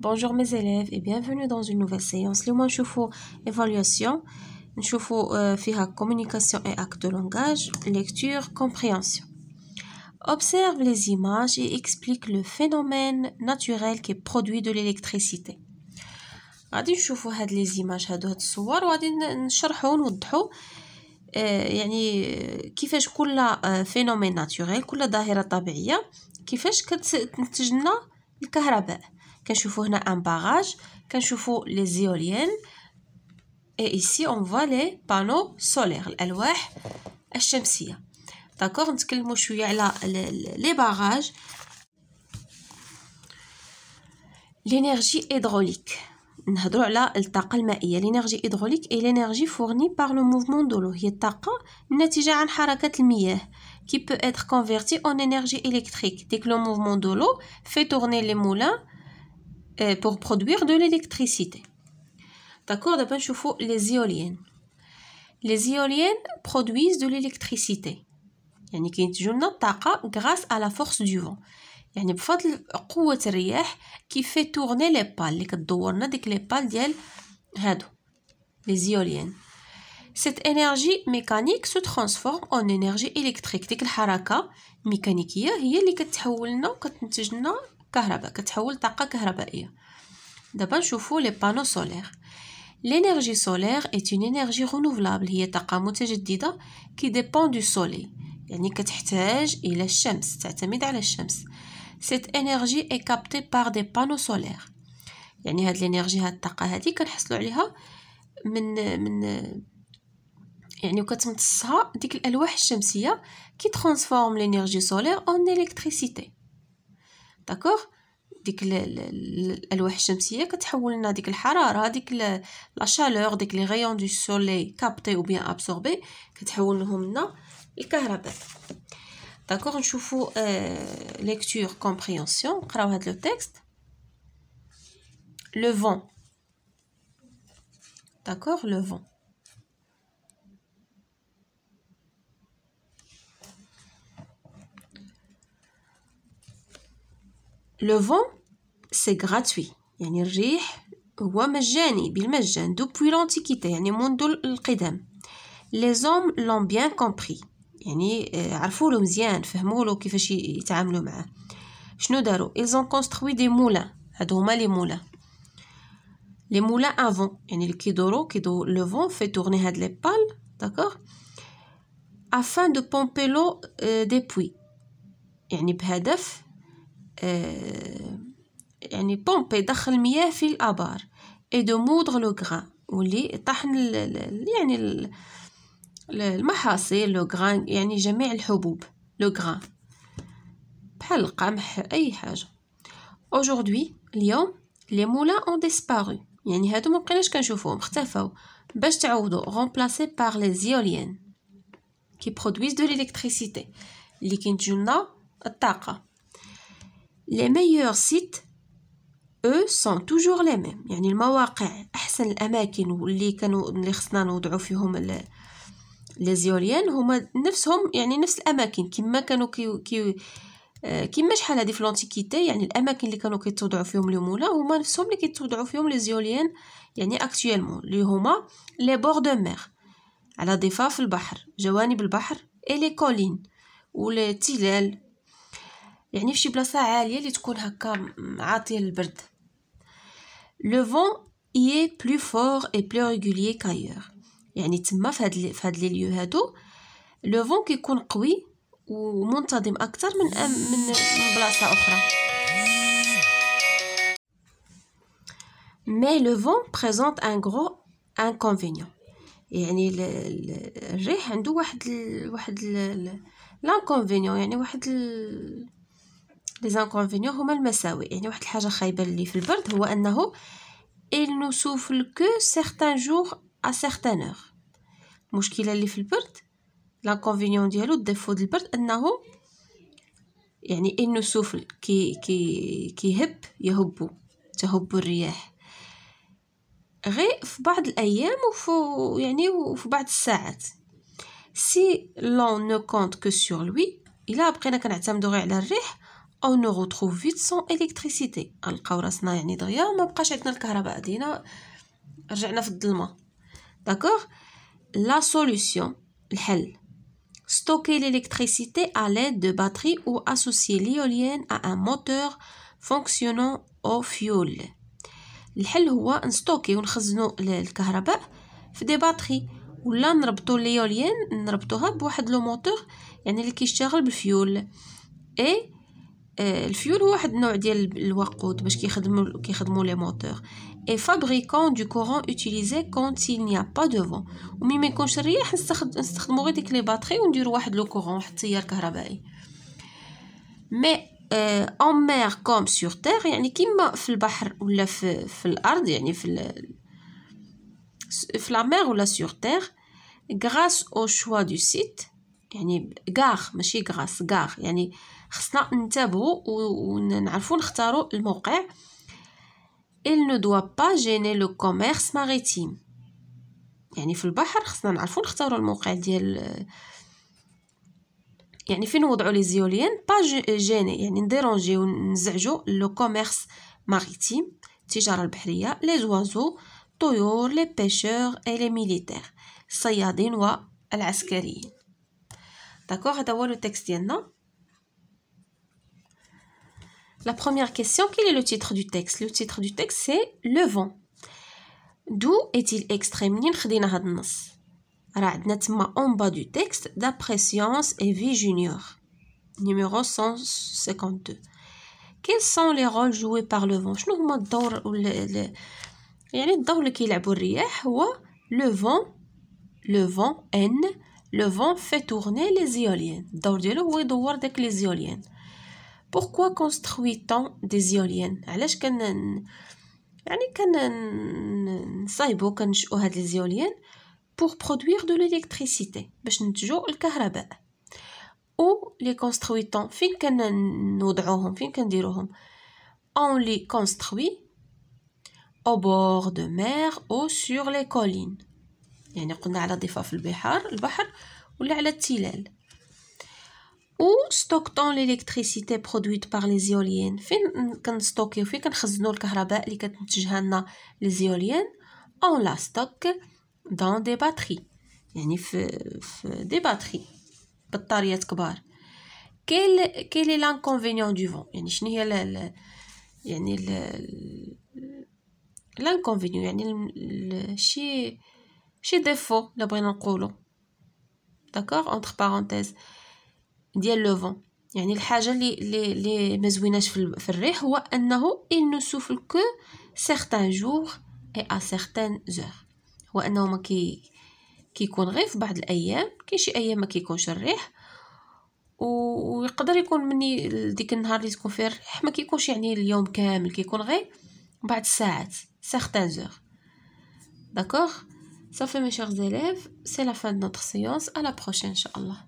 Bonjour mes élèves et bienvenue dans une nouvelle séance. Les mois nous évaluation, chauffons euh, la communication et acte de langage, lecture, compréhension. Observe les images et explique le phénomène naturel qui est produit de l'électricité. غادي نشوفوا هاد لي زيماج هادو هاد الصور وغادي نشرحو ونوضحو يعني كيفاش كل فينومين ناتوريل كل ظاهره طبيعيه كيفاش كتنتج لنا الكهرباء كنشوفو هنا ان باغاج كنشوفو لي زيوليان اي ايسي اون فوا لي بانو سولير الالواح الشمسيه داكوغ نتكلمو شويه على لي باغاج لينيرجي هيدروليك نهضروا على الطاقه المائيه لينيرجي هيدروليك اي لينيرجي فورني بار لو موفمون دو لو هي الطاقه الناتجه عن حركه المياه كي بو اتر كونفيرتي اون انرجي الكتريك ديك لو موفمون دو لو في تورني لي مولان Euh, pour produire de l'électricité. D'accord D'abord, je faut les éoliennes. Les éoliennes produisent de l'électricité. grâce à la force du vent يعني بفضل قوة الرياح كيفي تورني لي اللي ديك cette énergie mécanique se transforme en énergie électrique كهرباء كتحول طاقه كهربائيه دابا نشوفوا لي بانو سولير لينيرجي سولير اي اون انرجي رينوفلابل هي طاقه متجدده كي ديبون دو سولي يعني كتحتاج الى الشمس تعتمد على الشمس سيت انرجي اي كابتي بار دي بانو سولير يعني هاد لينيرجي هاد الطاقه هادي كنحصلوا عليها من من يعني وكتمتصها ديك الالواح الشمسيه كي ترانسفورم لينيرجي سولير اون الكتريسيتي داكوغ ديك الالواح الشمسيه كتحول لنا ديك الحراره ديك لا شالور ديك لي غيون دو سولي كابتي او بيان ابسوربي كتحول لهم لنا الكهرباء داكوغ نشوفو آه ليكتور كومبريونسيون نقراو هاد لو تيكست لو فون داكوغ لو فون le vent c'est gratuit yani ou rih huwa majjani bel majjan depuis l'antiquité yani mondol el qidam les hommes l'ont bien compris yani 3arfoulou euh, mzyan fehmolou kifach yet3amlou m3ah شنو ils ont construit des moulins hado les moulins les moulins à vent yani li kidrou kidou le vent fait tourner had les pales d'accord afin de pomper l'eau euh, des puits yani be hadaf آه، يعني بومبي يدخل المياه في الابار اي دو مودغ لو غران ولي طحن يعني المحاصيل لو غران يعني جميع الحبوب لو غران بحال القمح اي حاجه اوجوردي اليوم لي مولا اون ديسبارو يعني هادو ما بقيناش كنشوفوهم اختفاو باش تعوضو رومبلاسي بار لي زيوليان كي برودويز دو ليكتريسيتي اللي كينتجونا لنا الطاقه les meilleurs sites eux sont toujours les mêmes يعني المواقع احسن الاماكن واللي كانوا اللي خصنا نوضعوا فيهم لي زيوليان هما نفسهم يعني نفس الاماكن كما كانوا كي, كي آه، كما شحال هذه في لونتيكيتي يعني الاماكن اللي كانوا كيتوضعوا فيهم لي مولا هما نفسهم اللي كيتوضعوا فيهم لي زيوليان يعني اكطويلمون اللي هما لي بور دو مير على ضفاف البحر جوانب البحر اي لي كولين ولي تلال يعني فشي بلاصه عاليه اللي تكون هكا عاطيه البرد لو فون اي بلو فور اي بلو ريغولير كايور يعني تما في هاد في هاد لي ليو هادو لو فون كيكون قوي ومنتظم اكثر من من من بلاصه اخرى مي لو فون بريزونت ان غرو انكونفينيون يعني الريح عنده واحد واحد لانكونفينيون يعني واحد ال... لي زانكونفينيو هما المساوئ يعني واحد الحاجه خايبه اللي في البرد هو انه il nous souffle que certains jours à certaines heures المشكله اللي في البرد لانكونفينيون ديالو الديفو ديال البرد انه يعني il nous souffle كي كي كيهب يهبو تهب الرياح غير في بعض الايام وفي يعني وفي بعض الساعات سي لون نو كونت كو سور لوي الا بقينا كنعتمدو غير على الريح او نو فيت سون الكتريسيتي غنلقاو راسنا يعني دغيا وما بقاش عندنا الكهرباء دينا رجعنا في الظلمه داكوغ لا سوليوشن الحل ستوكي l'électricité ا ليد دو باتري او اسوسي ليوليان ا ان موتور فونكسيونون او فيول الحل هو نستوكي ونخزنو الكهرباء في دي باتري ولا نربطو ليوليان نربطوها بواحد لو موتور يعني اللي كيشتغل بالفيول اي آه، الفيول هو واحد النوع ديال الوقود باش كيخدموا كيخدموا لي موتور اي فابريكون دو كورون اوتيليزي كونت سي نيا با pas ومي ما يكونش الرياح نستخدموا غير ديك لي باتري ونديروا واحد لو كورون واحد التيار كهربائي مي اون مير كوم سور تير يعني كيما في البحر ولا في, في الارض يعني في في لا مير ولا سور تير غراس او شوا دو سيت يعني غاخ ماشي غاس غاخ يعني خصنا ننتبهوا ونعرفوا نختاروا الموقع il ne doit pas gêner le commerce maritime يعني في البحر خصنا نعرفوا نختاروا الموقع ديال يعني فين نوضعوا لي زيوليان با جيني يعني نديرونجي نزعجو لو كوميرس ماريتيم التجاره البحريه لي زوازو طيور لي بيشور اي لي ميليتير الصيادين والعسكريين D'accord va le texte La première question, quel est le titre du texte Le titre du texte c'est Le vent. D'où est-il extrême n'importe en bas du texte d'après Science et Vie Junior numéro 152. Quels sont les rôles joués par le vent je هما Le rôle يعني الدور اللي كيلعبوا le vent le vent N le vent fait tourner les éoliennes. les éoliennes. Pourquoi construit-on des éoliennes علاش كن يعني كن نصايبو كنشئو هاد les éoliennes pour produire de l'électricité باش ننتجو الكهرباء ou les construit-on فين كنوضعوهم فين كنديروهم on les construit au bord de mer ou sur les collines يعني قلنا على ضفاف البحار البحر ولا على التلال و ستوكتون ليليكتريسيتي برودويت بار لي زيوليان فين كنستوكيو فين كنخزنو الكهرباء اللي كتنتجها لنا لي زيوليان اون لا ستوك دون دي باتري يعني في في دي باتري بطاريات كبار كيل كيل لانكونفينيون دو فون يعني شنو هي يعني ل... لانكونفينيون يعني الشيء شي شي ديفو لو بغينا نقولو داكوغ اونتر بارونتيز ديال لو فون يعني الحاجه اللي اللي اللي ما زويناش في, في الريح هو انه il ne souffle que certains jours et à certaines heures هو انه ما كي كيكون غير في بعض الايام كاين شي ايام ما كيكونش الريح ويقدر يكون مني ديك النهار اللي تكون فيه الريح ما كيكونش يعني اليوم كامل كيكون غير بعض الساعات سيغتان زوغ داكوغ Ça fait mes chers élèves, c'est la fin de notre séance. À la prochaine, Inch'Allah.